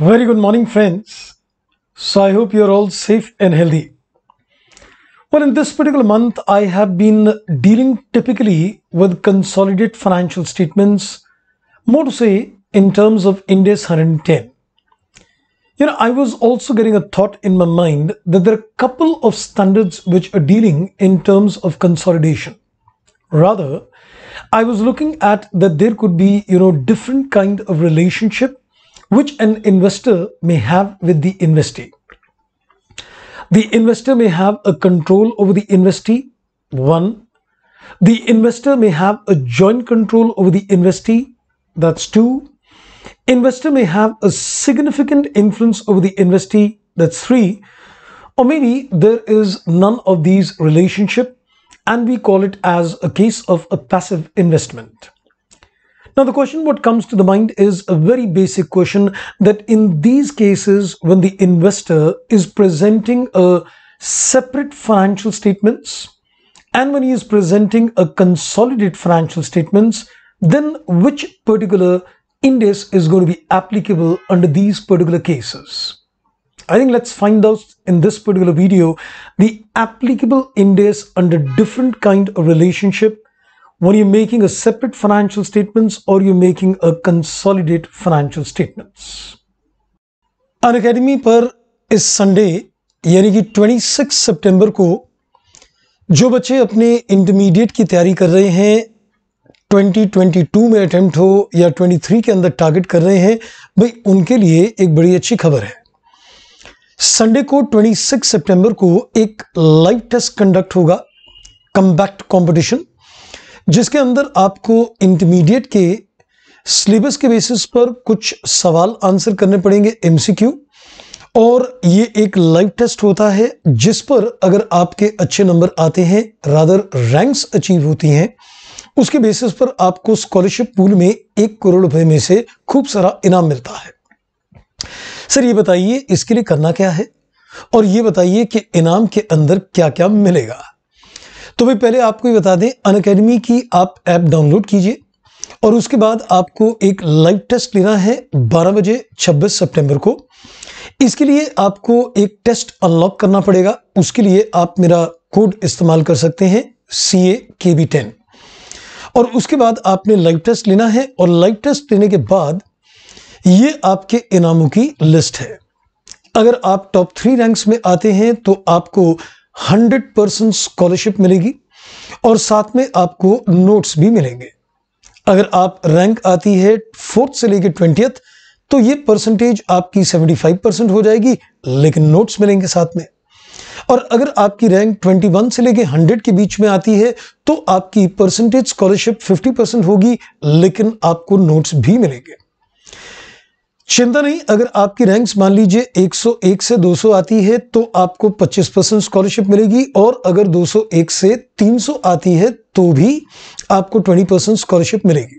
Very good morning, friends. So, I hope you're all safe and healthy. Well, in this particular month, I have been dealing typically with consolidated financial statements, more to say, in terms of Index 110. You know, I was also getting a thought in my mind that there are a couple of standards which are dealing in terms of consolidation. Rather, I was looking at that there could be, you know, different kind of relationship which an investor may have with the investee. The investor may have a control over the investee, one. The investor may have a joint control over the investee, that's two. Investor may have a significant influence over the investee, that's three. Or maybe there is none of these relationship and we call it as a case of a passive investment. Now the question what comes to the mind is a very basic question that in these cases when the investor is presenting a separate financial statements and when he is presenting a consolidated financial statements then which particular index is going to be applicable under these particular cases. I think let's find out in this particular video the applicable index under different kind of relationship when you're making a separate financial statements or you're making a consolidated financial statements An academy पर इस Sunday यानी कि 26 सितंबर को जो बच्चे अपने intermediate की तैयारी कर रहे हैं 2022 में अटेम्प्ट हो या 23 के अंदर टारगेट कर रहे हैं भाई उनके लिए एक बड़ी अच्छी खबर है संडे को 26 सितंबर को एक लाइव टेस्ट कंडक्ट होगा कम्बैक्ट कंपटीशन जिसके अंदर आपको इंटरमीडिएट के सिलेबस के बेसिस पर कुछ सवाल आंसर करने पड़ेंगे एमसीक्यू और ये एक लाइव टेस्ट होता है जिस पर अगर आपके अच्छे नंबर आते हैं रादर रैंक्स अचीव होती हैं उसके बेसिस पर आपको स्कॉलरशिप पूल में एक करोड़ रुपए में से खूब सारा इनाम मिलता है सर ये बताइए इसके लिए करना क्या है और ये बताइए कि इनाम के अंदर क्या क्या मिलेगा तो भाई पहले आपको ये बता दें अन अकेडमी की आप ऐप डाउनलोड कीजिए और उसके बाद आपको एक लाइव टेस्ट लेना है 12 बजे 26 सितंबर को इसके लिए आपको एक टेस्ट अनलॉक करना पड़ेगा उसके लिए आप मेरा कोड इस्तेमाल कर सकते हैं सी ए के बी टेन और उसके बाद आपने लाइव टेस्ट लेना है और लाइव टेस्ट लेने के बाद ये आपके इनामों की लिस्ट है अगर आप टॉप थ्री रैंक्स में आते हैं तो आपको हंड्रेड परसेंट स्कॉलरशिप मिलेगी और साथ में आपको नोट्स भी मिलेंगे अगर आप रैंक आती है फोर्थ से लेकर ट्वेंटियथ तो ये परसेंटेज आपकी सेवेंटी फाइव परसेंट हो जाएगी लेकिन नोट्स मिलेंगे साथ में और अगर आपकी रैंक 21 से लेकर 100 के बीच में आती है तो आपकी परसेंटेज स्कॉलरशिप 50 परसेंट होगी लेकिन आपको नोट्स भी मिलेंगे चिंता नहीं अगर आपकी रैंक्स मान लीजिए 101 से 200 आती है तो आपको 25 परसेंट स्कॉलरशिप मिलेगी और अगर 201 से 300 आती है तो भी आपको 20 परसेंट स्कॉलरशिप मिलेगी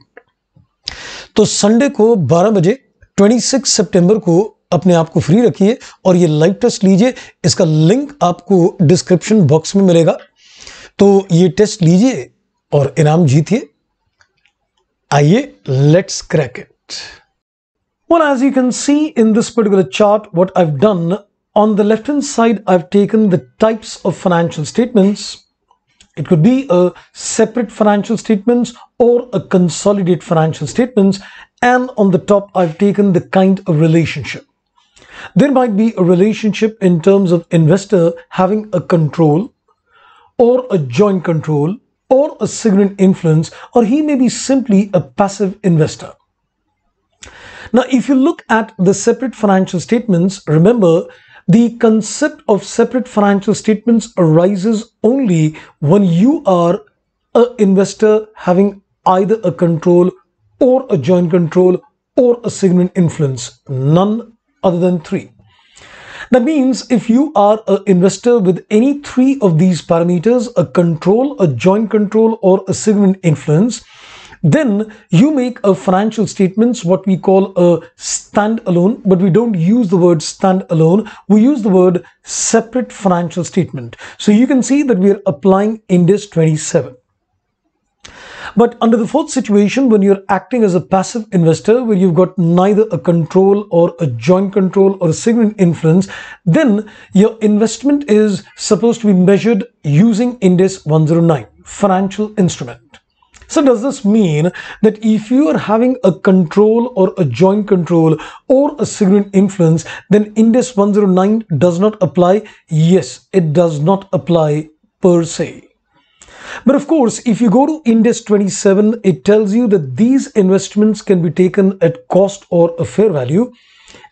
तो संडे को 12 बजे 26 सितंबर को अपने आप को फ्री रखिए और ये लाइव टेस्ट लीजिए इसका लिंक आपको डिस्क्रिप्शन बॉक्स में मिलेगा तो ये टेस्ट लीजिए और इनाम जीतिए आइए let's crack Well, as you can see in this particular chart, what I've done on the left hand side, I've taken the types of financial statements. It could be a separate financial statements or a consolidated financial statements. And on the top, I've taken the kind of relationship. There might be a relationship in terms of investor having a control or a joint control or a significant influence, or he may be simply a passive investor. Now, if you look at the separate financial statements, remember the concept of separate financial statements arises only when you are an investor having either a control or a joint control or a significant influence, none other than three. That means if you are an investor with any three of these parameters, a control, a joint control, or a significant influence, then you make a financial statements, what we call a standalone, but we don't use the word standalone. We use the word separate financial statement. So you can see that we're applying index 27. But under the fourth situation, when you're acting as a passive investor, where you've got neither a control or a joint control or a significant influence, then your investment is supposed to be measured using Index 109, financial instrument. So does this mean that if you are having a control or a joint control or a significant influence, then Index 109 does not apply? Yes, it does not apply per se. But of course, if you go to Index 27, it tells you that these investments can be taken at cost or a fair value.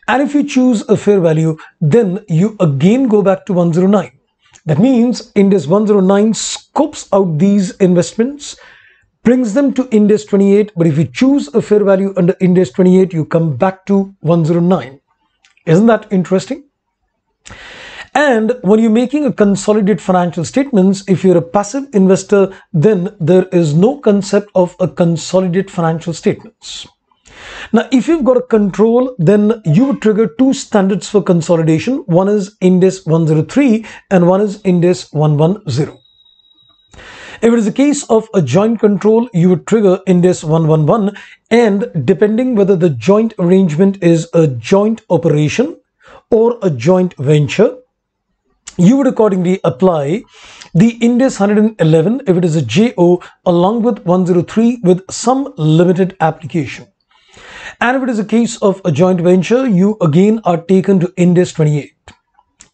And if you choose a fair value, then you again go back to 109. That means Index 109 scopes out these investments brings them to index 28 but if you choose a fair value under index 28 you come back to 109 isn't that interesting and when you're making a consolidated financial statements, if you're a passive investor, then there is no concept of a consolidated financial statements. Now, if you've got a control, then you would trigger two standards for consolidation. One is Index 103 and one is Index 110. If it is a case of a joint control, you would trigger Indes 111 and depending whether the joint arrangement is a joint operation or a joint venture, you would accordingly apply the Indes 111 if it is a JO along with 103 with some limited application. And if it is a case of a joint venture, you again are taken to Indes 28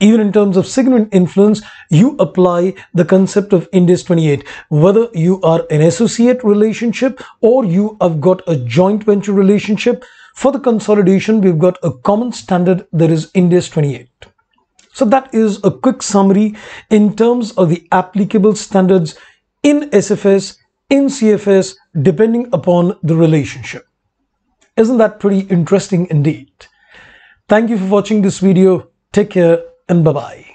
even in terms of significant influence, you apply the concept of Indus 28. Whether you are an associate relationship or you have got a joint venture relationship, for the consolidation, we've got a common standard that is Indus 28. So that is a quick summary in terms of the applicable standards in SFS, in CFS, depending upon the relationship. Isn't that pretty interesting indeed? Thank you for watching this video. Take care and bye bye.